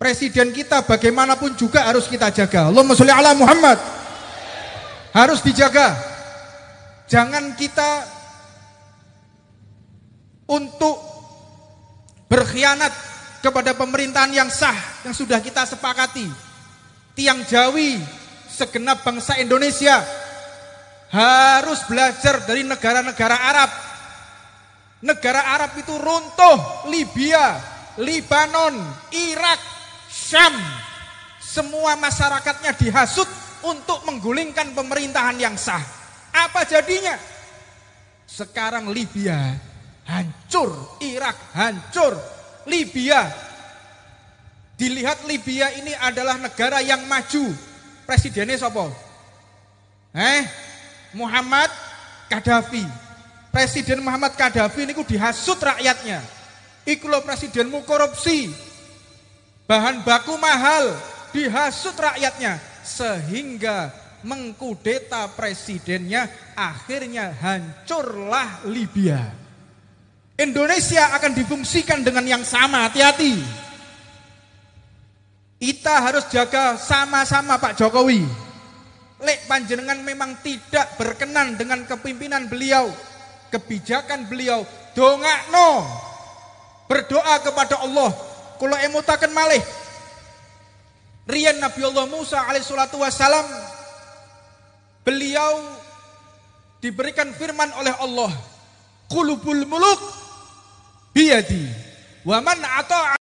Presiden kita bagaimanapun juga harus kita jaga. Allahumma sholli ala Muhammad. Harus dijaga. Jangan kita untuk berkhianat kepada pemerintahan yang sah yang sudah kita sepakati. Tiang Jawi segenap bangsa Indonesia harus belajar dari negara-negara Arab. Negara Arab itu runtuh, Libya, Libanon, Irak, Syam semua masyarakatnya dihasut untuk menggulingkan pemerintahan yang sah. Apa jadinya? Sekarang Libya hancur, Irak hancur, Libya dilihat Libya ini adalah negara yang maju. Presidennya siapa? Eh, Muhammad Gaddafi. Presiden Muhammad Gaddafi ini dihasut rakyatnya. Ikulah presidenmu korupsi, Bahan baku mahal dihasut rakyatnya sehingga mengkudeta presidennya akhirnya hancurlah Libya. Indonesia akan difungsikan dengan yang sama, hati-hati. Kita harus jaga sama-sama Pak Jokowi. Lek panjenengan memang tidak berkenan dengan kepimpinan beliau, kebijakan beliau, dongakno. Berdoa kepada Allah Kula emutaken malih. Rian Nabi Allah Musa salatu wassalam. Beliau diberikan firman oleh Allah. Kulubul muluk biyadi. Waman atau